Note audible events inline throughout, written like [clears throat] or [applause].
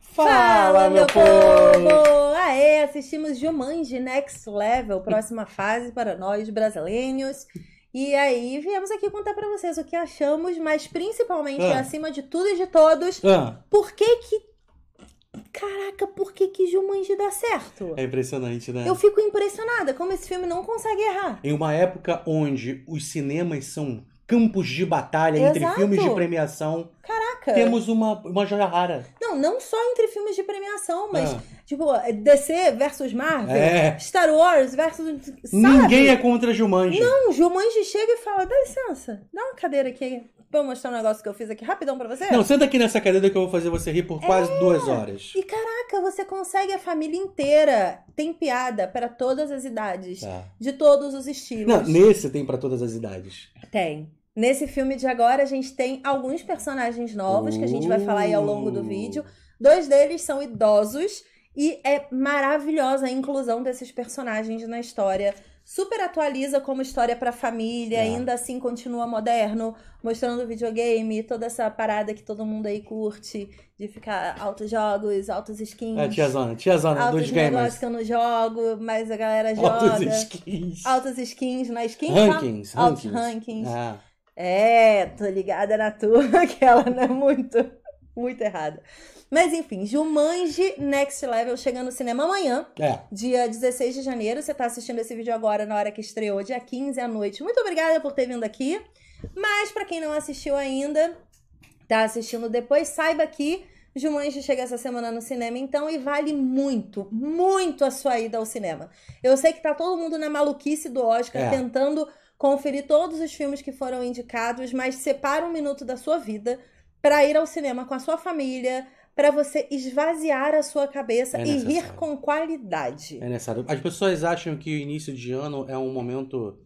Fala, meu povo! Aê, assistimos Jumanji Next Level, próxima fase para nós brasileiros. E aí viemos aqui contar para vocês o que achamos, mas principalmente, ah. acima de tudo e de todos, ah. por que que caraca, por que que Jumanji dá certo? É impressionante, né? Eu fico impressionada como esse filme não consegue errar. Em uma época onde os cinemas são campos de batalha Exato. entre filmes de premiação. Caraca! Temos uma, uma joia rara. Não, não só entre filmes de premiação, mas, ah. tipo, é DC versus Marvel, é. Star Wars versus. Sabe? Ninguém é contra Jumanji. Não, Jumanji chega e fala: dá licença, dá uma cadeira aqui pra mostrar um negócio que eu fiz aqui rapidão pra você? Não, senta aqui nessa cadeira que eu vou fazer você rir por quase é. duas horas. E caraca, você consegue a família inteira. Tem piada para todas as idades, tá. de todos os estilos. Não, nesse tem para todas as idades. Tem. Nesse filme de agora, a gente tem alguns personagens novos uh. que a gente vai falar aí ao longo do uh. vídeo. Dois deles são idosos e é maravilhosa a inclusão desses personagens na história super atualiza como história para família, é. ainda assim continua moderno, mostrando videogame, toda essa parada que todo mundo aí curte, de ficar altos jogos, altos skins. É, tia Zona, tia Zona dos games. Altos que eu não jogo, mas a galera joga. Altos [laughs] skins. Altos skins, na né? skin? Rankings, tá? rankings. Altos rankings. É. é, tô ligada na tua [laughs] que ela não é muito muito errada. Mas enfim, Jumanji Next Level chega no cinema amanhã, é. dia 16 de janeiro. Você está assistindo esse vídeo agora, na hora que estreou, dia 15 à noite. Muito obrigada por ter vindo aqui. Mas para quem não assistiu ainda, tá assistindo depois, saiba que Jumanji chega essa semana no cinema, então, e vale muito, muito a sua ida ao cinema. Eu sei que tá todo mundo na maluquice do Oscar, é. tentando conferir todos os filmes que foram indicados, mas separa um minuto da sua vida para ir ao cinema com a sua família, para você esvaziar a sua cabeça é e rir com qualidade. É necessário. As pessoas acham que o início de ano é um momento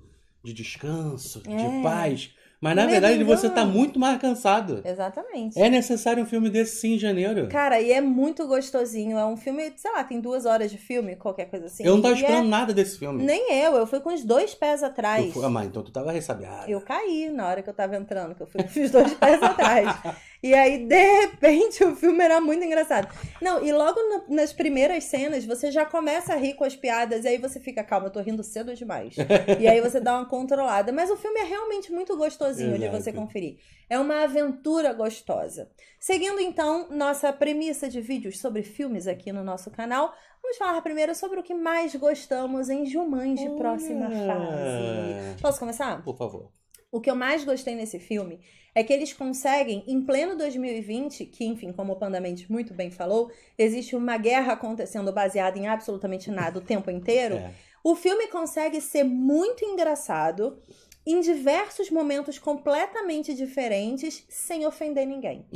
de descanso, é. de paz. Mas na verdade você tá muito mais cansado. Exatamente. É necessário um filme desse sim em janeiro. Cara, e é muito gostosinho. É um filme, sei lá, tem duas horas de filme, qualquer coisa assim. Eu não tava e esperando é... nada desse filme. Nem eu, eu fui com os dois pés atrás. Tu foi... Ah, mas então tu tava ressabiado. Eu caí na hora que eu tava entrando, que eu fui com os dois pés atrás. [laughs] E aí, de repente, [laughs] o filme era muito engraçado. Não, e logo no, nas primeiras cenas, você já começa a rir com as piadas, e aí você fica, calma, eu tô rindo cedo demais. e aí você dá uma controlada. Mas o filme é realmente muito gostosinho Exato. de você conferir. É uma aventura gostosa. Seguindo, então, nossa premissa de vídeos sobre filmes aqui no nosso canal, Vamos falar primeiro sobre o que mais gostamos em Jumanji de Próxima Fase. Posso começar? Por favor. O que eu mais gostei nesse filme é que eles conseguem, em pleno 2020, que, enfim, como o Pandamente muito bem falou, existe uma guerra acontecendo baseada em absolutamente nada o tempo inteiro. [laughs] É. O filme consegue ser muito engraçado em diversos momentos completamente diferentes, sem ofender ninguém.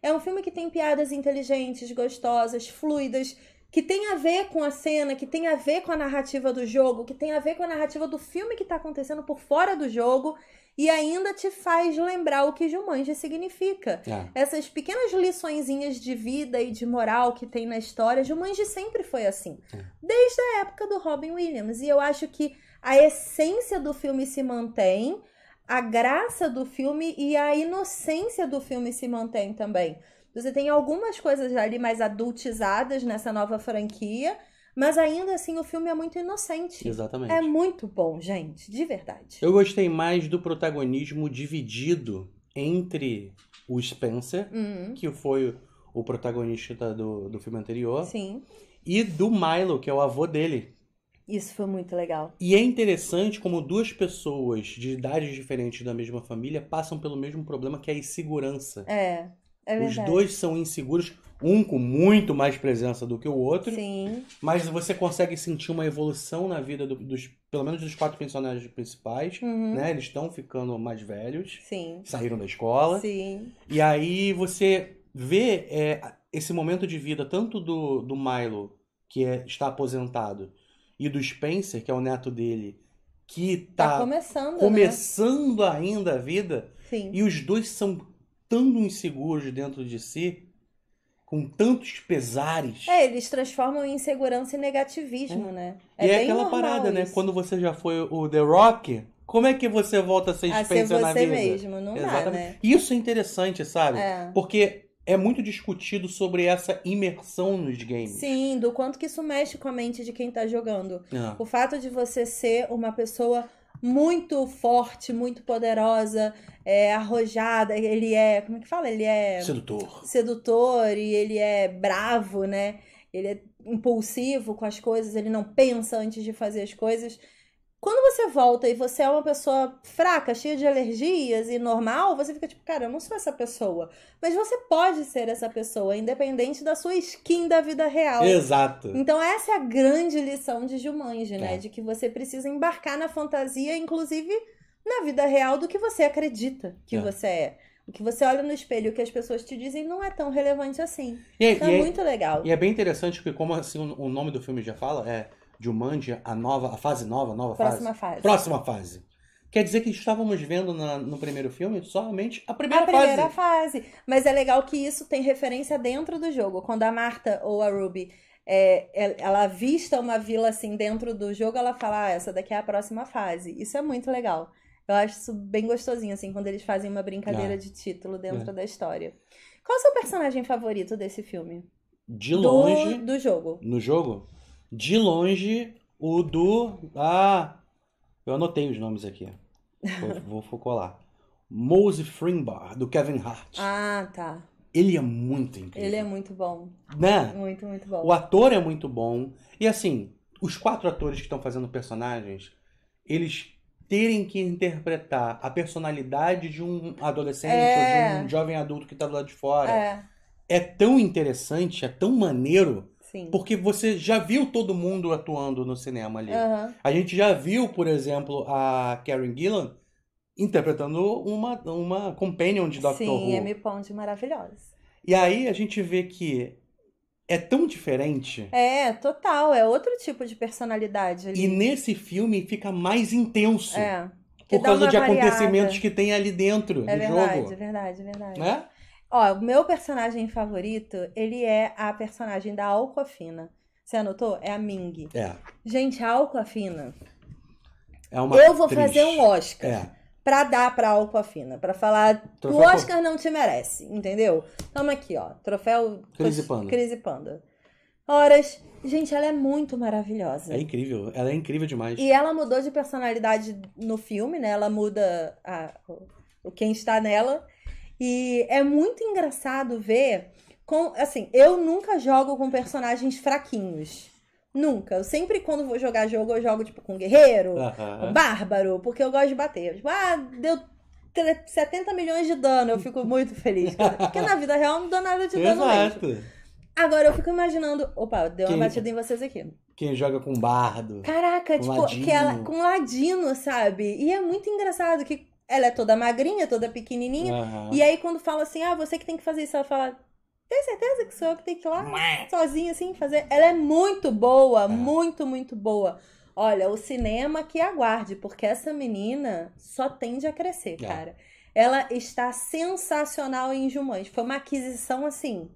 É. é um filme que tem piadas inteligentes, gostosas, fluidas, que tem a ver com a cena, que tem a ver com a narrativa do jogo, que tem a ver com a narrativa do filme que está acontecendo por fora do jogo e ainda te faz lembrar o que Jumanji significa. É. Essas pequenas liçõezinhas de vida e de moral que tem na história, Jumanji sempre foi assim. É. Desde a época do Robin Williams. E eu acho que a essência do filme se mantém, a graça do filme e a inocência do filme se mantém também. Você tem algumas coisas ali mais adultizadas nessa nova franquia, mas ainda assim o filme é muito inocente. Exatamente. É muito bom, gente, de verdade. Eu gostei mais do protagonismo dividido entre o Spencer, uhum. que foi o protagonista do, do filme anterior. Sim. E do Milo, que é o avô dele. Isso foi muito legal. E é interessante como duas pessoas de idades diferentes da mesma família passam pelo mesmo problema que é a insegurança. É. É Os dois são inseguros, um com muito mais presença do que o outro. Sim. Mas você consegue sentir uma evolução na vida do, dos, pelo menos dos quatro personagens principais, uhum. né? Eles estão ficando mais velhos. Sim. Saíram da escola. Sim. E aí você vê é, esse momento de vida tanto do, do Milo, que é, está aposentado, e do Spencer, que é o neto dele, que está tá começando, né? começando né? ainda a vida. Sim. E os dois são tão inseguros dentro de si, com tantos pesares. É, eles transformam em insegurança e negativismo, é. né? É, e é aquela parada, né? isso. né? Quando você já foi o The Rock, como é que você volta a ser experiência na vida? A ser você mesmo, não Exatamente. Dá, né? Isso é interessante, sabe? É. Porque é muito discutido sobre essa imersão nos games. Sim, do quanto que isso mexe com a mente de quem tá jogando. É. O fato de você ser uma pessoa muito forte, muito poderosa, é, arrojada. Ele é. Como é que fala? Ele é. Sedutor. Sedutor e ele é bravo, né? Ele é impulsivo com as coisas, ele não pensa antes de fazer as coisas. Quando você volta e você é uma pessoa fraca, cheia de alergias e normal, você fica tipo, cara, eu não sou essa pessoa. Mas você pode ser essa pessoa, independente da sua skin da vida real. Exato. Então essa é a grande lição de Jumanji, né? É. De que você precisa embarcar na fantasia, inclusive na vida real, do que você acredita que é. você é. O que você olha no espelho, o que as pessoas te dizem, não é tão relevante assim. E, é, então e é, é, muito legal. E é bem interessante, porque como assim, o nome do filme já fala, é Jumanji, a nova, a fase nova, nova Próxima fase. fase. Próxima fase. Quer dizer que estávamos vendo na, no primeiro filme somente a primeira fase. A primeira fase. Mas é legal que isso tem referência dentro do jogo. Quando a Marta ou a Ruby é, é, ela avista uma vila assim dentro do jogo, ela fala: ah, essa daqui é a próxima fase. Isso é muito legal. Eu acho isso bem gostosinho, assim, quando eles fazem uma brincadeira é. de título dentro é. da história. Qual é o seu personagem favorito desse filme? De longe. Do, do jogo. No jogo? De longe, o do. Ah! Eu anotei os nomes aqui. Vou, [laughs] vou colar. Mose Frimbar, do Kevin Hart. Ah, tá. Ele é muito incrível. Ele é muito bom. Né? Muito, muito bom. O ator é muito bom. E assim, os quatro atores que estão fazendo personagens, eles terem que interpretar a personalidade de um adolescente é... ou de é. um jovem adulto que está do lado de fora. É. é tão interessante, é tão maneiro Sim. Porque você já viu todo mundo atuando no cinema ali. Uhum. A gente já viu, por exemplo, a Karen Gillan interpretando uma, uma companion de Doctor Sim, Who. Sim, Amy Pond maravilhosa. E aí a gente vê que é tão diferente. É, total. É outro tipo de personalidade. Ali. E nesse filme fica mais intenso. É. Por causa de variada. acontecimentos que tem ali dentro é do verdade, jogo. É verdade, verdade, é verdade. Né? Ó, o meu personagem favorito, ele é a personagem da Alcoafina. Você anotou? É a Ming. É. Gente, a Alcoafina. É uma Eu vou fazer um Oscar. É pra dar pra Alcoafina, pra falar troféu o Oscar não te merece, entendeu? Toma aqui, ó, troféu Crise Panda. Crise Panda. Horas, gente, ela é muito maravilhosa. É incrível, ela é incrível demais. E ela mudou de personalidade no filme, né? Ela muda a, o quem está nela e é muito engraçado ver. Com, assim, eu nunca jogo com personagens fraquinhos. Nunca. Eu sempre, quando vou jogar jogo, eu jogo, tipo, com guerreiro, com bárbaro, porque eu gosto de bater. Tipo, ah, deu 70 milhões de dano, eu fico muito feliz. Porque na vida real não dou nada de dano Exato. mesmo. Agora eu fico imaginando. Opa, deu quem, uma batida em vocês aqui. Quem joga com bardo. Caraca, com tipo, ladino. Que ela, com ladino, sabe? E é muito engraçado que ela é toda magrinha, toda pequenininha. Uhum. E aí, quando fala assim, ah, você que tem que fazer isso, ela fala, tem certeza que sou eu que tenho que ir lá Mãe. sozinha assim fazer? Ela é muito boa, uhum. muito, muito boa. Olha, o cinema que aguarde, porque essa menina só tende a crescer, é. cara. Ela está sensacional em Jumanji. Foi uma aquisição assim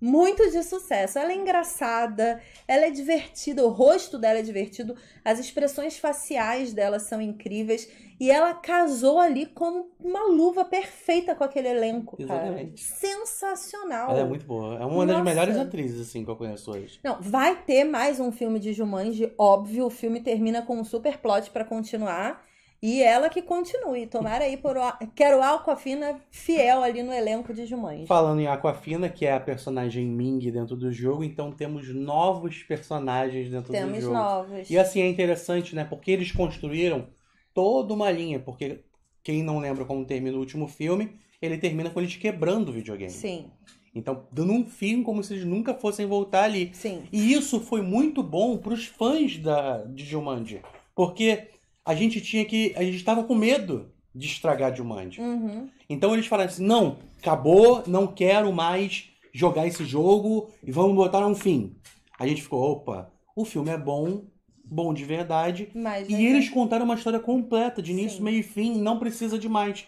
muito de sucesso. Ela é engraçada, ela é divertida, o rosto dela é divertido, as expressões faciais dela são incríveis e ela casou ali como uma luva perfeita com aquele elenco, Exatamente. cara. Sensacional. Ela é muito boa, é uma Nossa. das melhores atrizes assim que eu conheço hoje. Não, vai ter mais um filme de Jumanji, óbvio, o filme termina com um super plot para continuar. E ela que continue. Tomara aí por. Quero a Aquafina fiel ali no elenco de Jumanji. Falando em Aquafina, que é a personagem Ming dentro do jogo, então temos novos personagens dentro temos do jogo. Temos novos. E assim é interessante, né? Porque eles construíram toda uma linha. Porque quem não lembra como termina o último filme, ele termina com eles quebrando o videogame. Sim. Então, dando um fim como se eles nunca fossem voltar ali. Sim. E isso foi muito bom para os fãs da, de Jumanji. Porque a gente tinha que. A gente estava com medo de estragar Jumanji. Uhum. Então eles falaram assim: não, acabou, não quero mais jogar esse jogo e vamos botar um fim. A gente ficou, opa, o filme é bom, bom de verdade. Mas, e é eles contaram uma história completa, de início, Sim. meio e fim, não precisa de mais.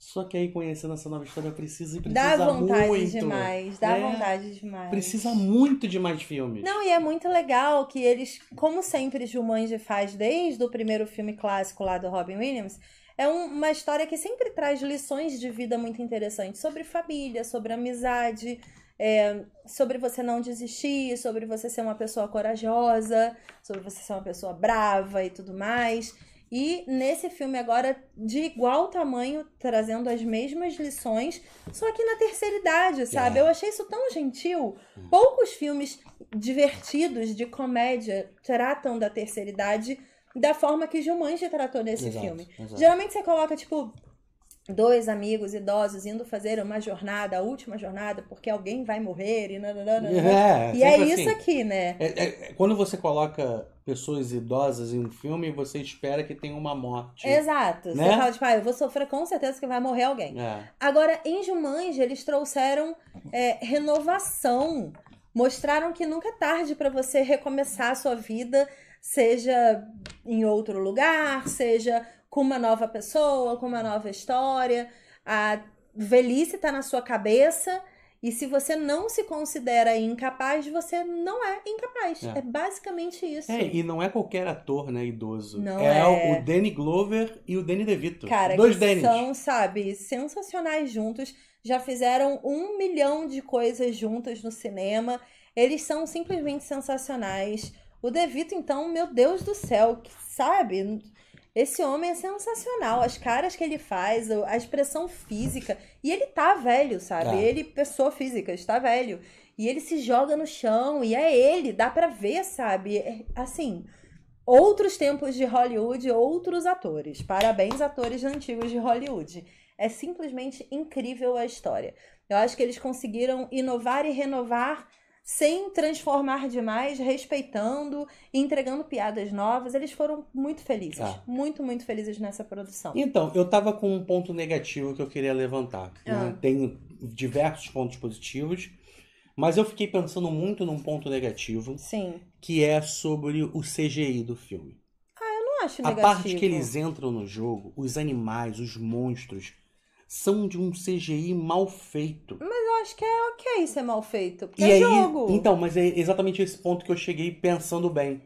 Só que aí, conhecendo essa nova história, precisa e precisa dá vontade muito. demais, dá é, vontade demais. Precisa muito de mais filmes. Não, e é muito legal que eles, como sempre Jumanji faz desde o primeiro filme clássico lá do Robin Williams, é um, uma história que sempre traz lições de vida muito interessantes sobre família, sobre amizade, é, sobre você não desistir, sobre você ser uma pessoa corajosa, sobre você ser uma pessoa brava e tudo mais. E nesse filme agora, de igual tamanho, trazendo as mesmas lições, só que na terceira idade, sabe? É. Eu achei isso tão gentil. Poucos filmes divertidos de comédia tratam da terceira idade da forma que Jumanji tratou nesse exato, filme. Exato. Geralmente você coloca, tipo, dois amigos idosos indo fazer uma jornada, a última jornada, porque alguém vai morrer e nananana. É, é, e é isso assim. aqui, né? É, é, quando você coloca pessoas idosas em um filme, você espera que tenha uma morte. Exato. Né? Você fala, tipo, ah, eu vou sofrer com certeza que vai morrer alguém. É. Agora, em Jumanji, eles trouxeram é, renovação. Mostraram que nunca é tarde para você recomeçar a sua vida, seja em outro lugar, seja com uma nova pessoa, com uma nova história. A velhice está na sua cabeça. E se você não se considera incapaz, você não é incapaz. É, é basicamente isso. É, e não é qualquer ator, né, idoso. Não é, é... o Danny Glover e o Danny DeVito. Cara, Dois que são, sabe, sensacionais juntos. Já fizeram um milhão de coisas juntas no cinema. Eles são simplesmente sensacionais. O DeVito, então, meu Deus do céu, que, sabe? Esse homem é sensacional. As caras que ele faz, a expressão física. E ele tá velho, sabe? É. Ele, pessoa física, está velho. E ele se joga no chão, e é ele, dá para ver, sabe? É, assim, outros tempos de Hollywood, outros atores. Parabéns, atores antigos de Hollywood. É simplesmente incrível a história. Eu acho que eles conseguiram inovar e renovar sem transformar demais, respeitando entregando piadas novas. Eles foram muito felizes, ah. muito, muito felizes nessa produção. Então, eu tava com um ponto negativo que eu queria levantar. Ah. Tem diversos pontos positivos, mas eu fiquei pensando muito num ponto negativo. Sim. Que é sobre o CGI do filme. Ah, eu não acho negativo. A parte que eles entram no jogo, os animais, os monstros, são de um CGI mal feito. Mas eu acho que é ok ser mal feito, porque e é aí, jogo. Então, mas é exatamente esse ponto que eu cheguei pensando bem.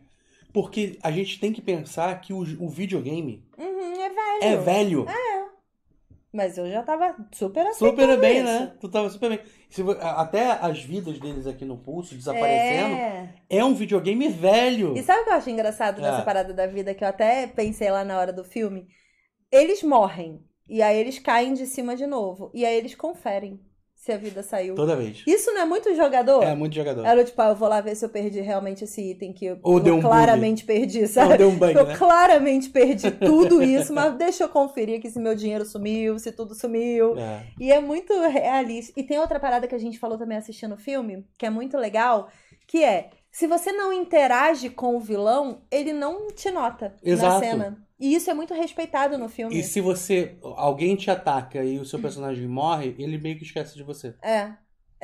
Porque a gente tem que pensar que o, o videogame uhum, é velho. É velho. É. Mas eu já tava super Super bem, isso. né? Tu tava super bem. Até as vidas deles aqui no pulso desaparecendo. É, é um videogame velho. E sabe o que eu acho engraçado é. nessa parada da vida que eu até pensei lá na hora do filme? Eles morrem. E aí eles caem de cima de novo. E aí eles conferem se a vida saiu. Toda vez. Isso não é muito jogador? É, muito jogador. Era tipo, ah, eu vou lá ver se eu perdi realmente esse item que eu, Ou deu um claramente bug. perdi, sabe? Ou deu um banho, eu né? claramente perdi [laughs] tudo isso, mas deixa eu conferir aqui se meu dinheiro sumiu, se tudo sumiu. É. E é muito realista. E tem outra parada que a gente falou também assistindo o filme, que é muito legal, que é se você não interage com o vilão, ele não te nota Exato. na cena. E isso é muito respeitado no filme. E se você. alguém te ataca e o seu personagem morre, ele meio que esquece de você. É.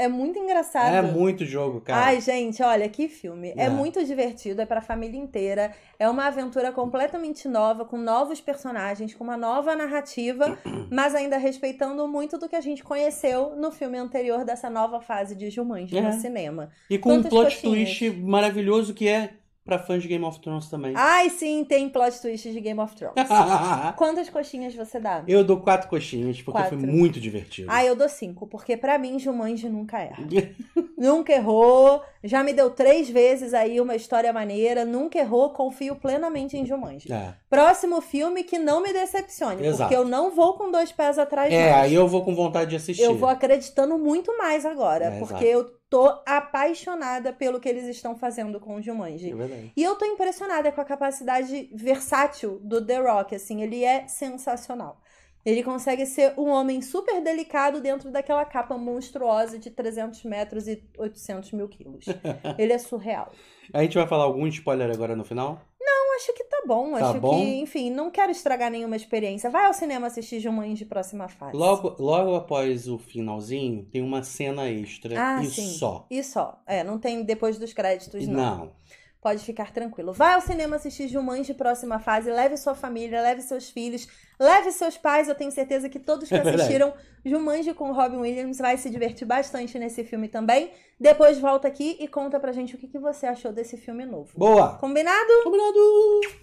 É muito engraçado. É muito jogo, cara. Ai, gente, olha que filme. É, é muito divertido, é para a família inteira. É uma aventura completamente nova, com novos personagens, com uma nova narrativa, [clears throat] mas ainda respeitando muito do que a gente conheceu no filme anterior dessa nova fase de Jumanji é. no cinema. E com um plot coxinhas. twist maravilhoso que é para fãs de Game of Thrones também. [laughs] Ai, sim, tem plot twist de Game of Thrones. [laughs] Quantas coxinhas você dá? Eu dou quatro coxinhas, porque quatro. foi muito divertido. Ah, eu dou cinco, porque para mim, Jumanji nunca erra. [laughs] nunca errou, já me deu três vezes aí uma história maneira, nunca errou, confio plenamente em Jumanji. É. Próximo filme que não me decepcione, Exato. porque eu não vou com dois pés atrás É, mais. aí eu vou com vontade de assistir. Eu vou acreditando muito mais agora, é, porque exato. eu tô apaixonada pelo que eles estão fazendo com o Jumanji. É e eu tô impressionada com a capacidade versátil do The Rock, assim, ele é sensacional. Ele consegue ser um homem super delicado dentro daquela capa monstruosa de 300 metros e 800 mil quilos. [laughs] Ele é surreal. A gente vai falar algum spoiler agora no final? acho que tá bom. Tá acho bom? que, enfim, não quero estragar nenhuma experiência. Vai ao cinema assistir Jumanji Próxima Fase. Logo, logo após o finalzinho, tem uma cena extra ah, e sim. só. E só. É, não tem depois dos créditos, não. Não pode ficar tranquilo. Vá ao cinema assistir Jumanji Próxima Fase, leve sua família, leve seus filhos, leve seus pais. Eu tenho certeza que todos que [laughs] é assistiram Jumanji com Robin Williams vai se divertir bastante nesse filme também. Depois volta aqui e conta pra gente o que, que você achou desse filme novo. Boa! Combinado? Combinado!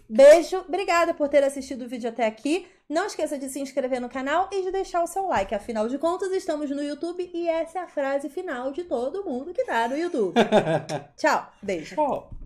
Beijo, obrigada por ter assistido o vídeo até aqui. Não esqueça de se inscrever no canal e de deixar o seu like. Afinal de contas, estamos no YouTube e essa é a frase final de todo mundo que tá no YouTube. [laughs] Tchau, beijo. Oh.